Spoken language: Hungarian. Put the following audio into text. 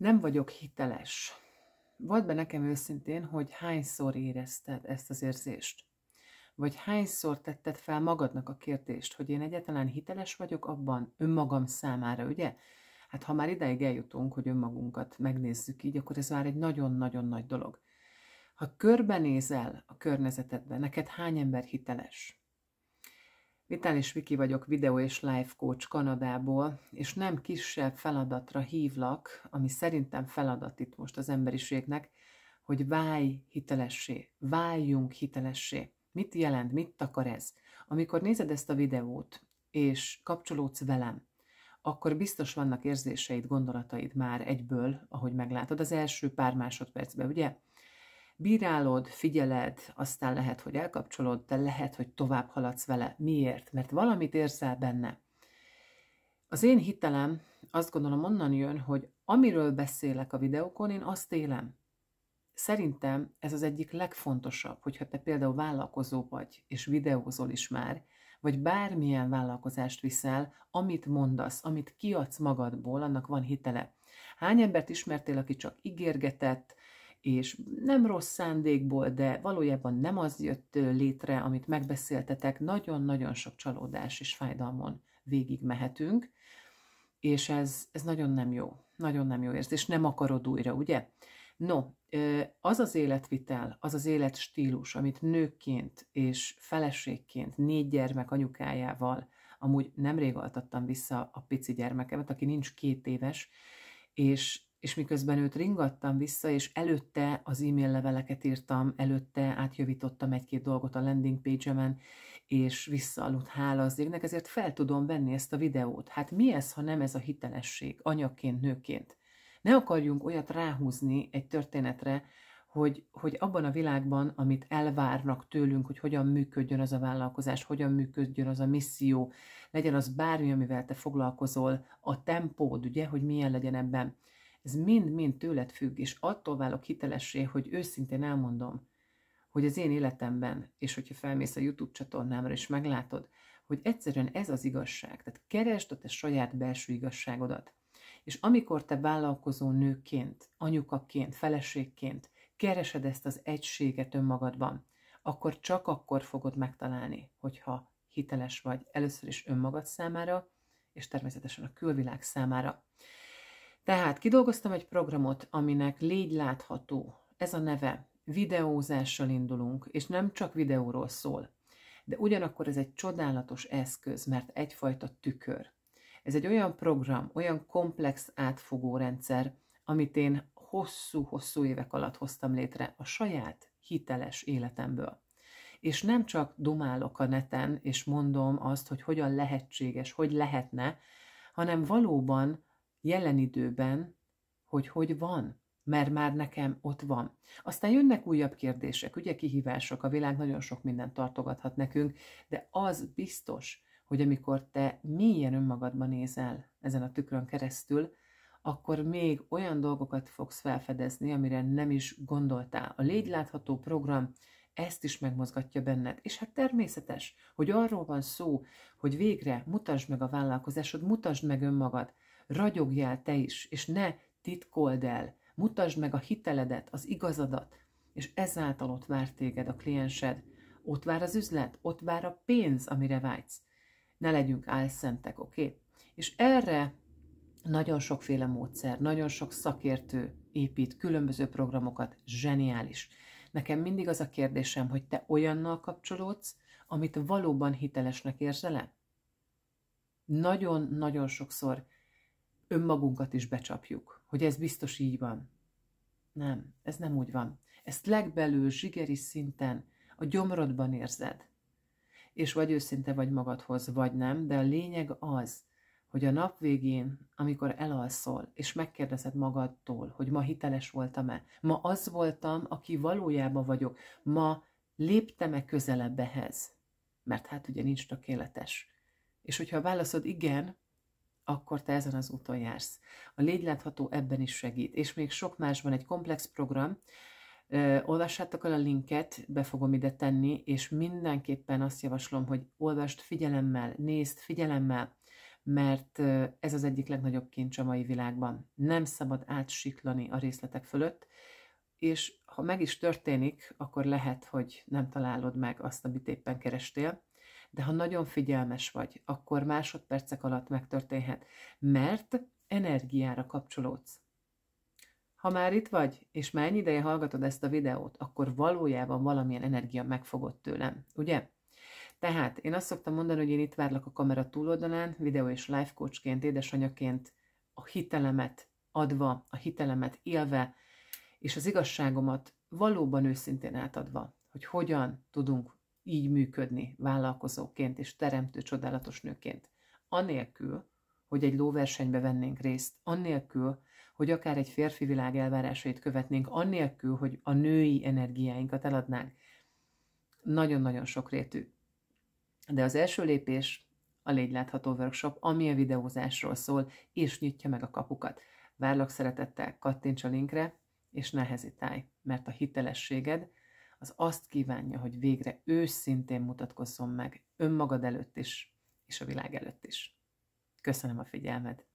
nem vagyok hiteles. Volt be nekem őszintén, hogy hányszor érezted ezt az érzést? Vagy hányszor tetted fel magadnak a kérdést, hogy én egyáltalán hiteles vagyok abban önmagam számára, ugye? Hát ha már ideig eljutunk, hogy önmagunkat megnézzük így, akkor ez már egy nagyon-nagyon nagy dolog. Ha körbenézel a környezetedben, neked hány ember hiteles? Vitális Viki vagyok, videó és life coach Kanadából, és nem kisebb feladatra hívlak, ami szerintem feladat itt most az emberiségnek, hogy válj hitelessé, váljunk hitelessé. Mit jelent, mit takar ez? Amikor nézed ezt a videót, és kapcsolódsz velem, akkor biztos vannak érzéseid, gondolataid már egyből, ahogy meglátod az első pár másodpercben, ugye? bírálod, figyeled, aztán lehet, hogy elkapcsolod, de lehet, hogy tovább haladsz vele. Miért? Mert valamit érzel benne. Az én hitelem azt gondolom onnan jön, hogy amiről beszélek a videókon, én azt élem. Szerintem ez az egyik legfontosabb, hogyha te például vállalkozó vagy, és videózol is már, vagy bármilyen vállalkozást viszel, amit mondasz, amit kiadsz magadból, annak van hitele. Hány embert ismertél, aki csak ígérgetett, és nem rossz szándékból, de valójában nem az jött létre, amit megbeszéltetek, nagyon-nagyon sok csalódás és fájdalmon végig mehetünk, és ez, ez nagyon nem jó, nagyon nem jó érzés, nem akarod újra, ugye? No, az az életvitel, az az életstílus, amit nőként és feleségként, négy gyermek anyukájával, amúgy nemrég altattam vissza a pici gyermekemet, aki nincs két éves, és és miközben őt ringattam vissza, és előtte az e-mail leveleket írtam, előtte átjavítottam egy-két dolgot a landing page és visszaaludt hála az égnek, ezért fel tudom venni ezt a videót. Hát mi ez, ha nem ez a hitelesség, anyaként, nőként? Ne akarjunk olyat ráhúzni egy történetre, hogy, hogy abban a világban, amit elvárnak tőlünk, hogy hogyan működjön az a vállalkozás, hogyan működjön az a misszió, legyen az bármi, amivel te foglalkozol, a tempód, ugye, hogy milyen legyen ebben ez mind-mind tőled függ, és attól válok hitelessé, hogy őszintén elmondom, hogy az én életemben, és hogyha felmész a YouTube csatornámra, és meglátod, hogy egyszerűen ez az igazság. Tehát keresd a te saját belső igazságodat. És amikor te vállalkozó nőként, anyukaként, feleségként keresed ezt az egységet önmagadban, akkor csak akkor fogod megtalálni, hogyha hiteles vagy először is önmagad számára, és természetesen a külvilág számára. Tehát kidolgoztam egy programot, aminek légy látható. Ez a neve. Videózással indulunk, és nem csak videóról szól. De ugyanakkor ez egy csodálatos eszköz, mert egyfajta tükör. Ez egy olyan program, olyan komplex átfogó rendszer, amit én hosszú-hosszú évek alatt hoztam létre a saját hiteles életemből. És nem csak domálok a neten, és mondom azt, hogy hogyan lehetséges, hogy lehetne, hanem valóban jelen időben, hogy hogy van, mert már nekem ott van. Aztán jönnek újabb kérdések, ugye kihívások, a világ nagyon sok mindent tartogathat nekünk, de az biztos, hogy amikor te mélyen önmagadban nézel ezen a tükrön keresztül, akkor még olyan dolgokat fogsz felfedezni, amire nem is gondoltál. A légy látható program ezt is megmozgatja benned. És hát természetes, hogy arról van szó, hogy végre mutasd meg a vállalkozásod, mutasd meg önmagad. Ragyogjál te is, és ne titkold el, mutasd meg a hiteledet, az igazadat, és ezáltal ott vár téged a kliensed. Ott vár az üzlet, ott vár a pénz, amire vágysz. Ne legyünk álszentek, oké? Okay? És erre nagyon sokféle módszer, nagyon sok szakértő épít különböző programokat, zseniális. Nekem mindig az a kérdésem, hogy te olyannal kapcsolódsz, amit valóban hitelesnek érzel-e? Nagyon-nagyon sokszor önmagunkat is becsapjuk, hogy ez biztos így van. Nem, ez nem úgy van. Ezt legbelül, zsigeri szinten, a gyomrodban érzed. És vagy őszinte vagy magadhoz, vagy nem, de a lényeg az, hogy a nap végén, amikor elalszol, és megkérdezed magadtól, hogy ma hiteles voltam-e, ma az voltam, aki valójában vagyok, ma léptem-e közelebb ehhez? Mert hát ugye nincs tökéletes. És hogyha a válaszod igen, akkor te ezen az úton jársz. A légy látható ebben is segít, és még sok másban egy komplex program, Olvassátok el a linket, be fogom ide tenni, és mindenképpen azt javaslom, hogy olvast figyelemmel, nézd figyelemmel, mert ez az egyik legnagyobb kincs a mai világban. Nem szabad átsiklani a részletek fölött, és ha meg is történik, akkor lehet, hogy nem találod meg azt, amit éppen kerestél, de ha nagyon figyelmes vagy, akkor másodpercek alatt megtörténhet, mert energiára kapcsolódsz. Ha már itt vagy, és már ennyi ideje hallgatod ezt a videót, akkor valójában valamilyen energia megfogott tőlem, ugye? Tehát én azt szoktam mondani, hogy én itt várlak a kamera túloldalán, videó és live coachként, édesanyaként a hitelemet adva, a hitelemet élve, és az igazságomat valóban őszintén átadva, hogy hogyan tudunk így működni vállalkozóként és teremtő csodálatos nőként. Anélkül, hogy egy lóversenybe vennénk részt, annélkül, hogy akár egy férfi világ elvárásait követnénk, annélkül, hogy a női energiáinkat eladnánk. Nagyon-nagyon sok rétű. De az első lépés a látható Workshop, ami a videózásról szól, és nyitja meg a kapukat. Várlak szeretettel, kattints a linkre, és ne mert a hitelességed az azt kívánja, hogy végre őszintén mutatkozzon meg önmagad előtt is, és a világ előtt is. Köszönöm a figyelmed!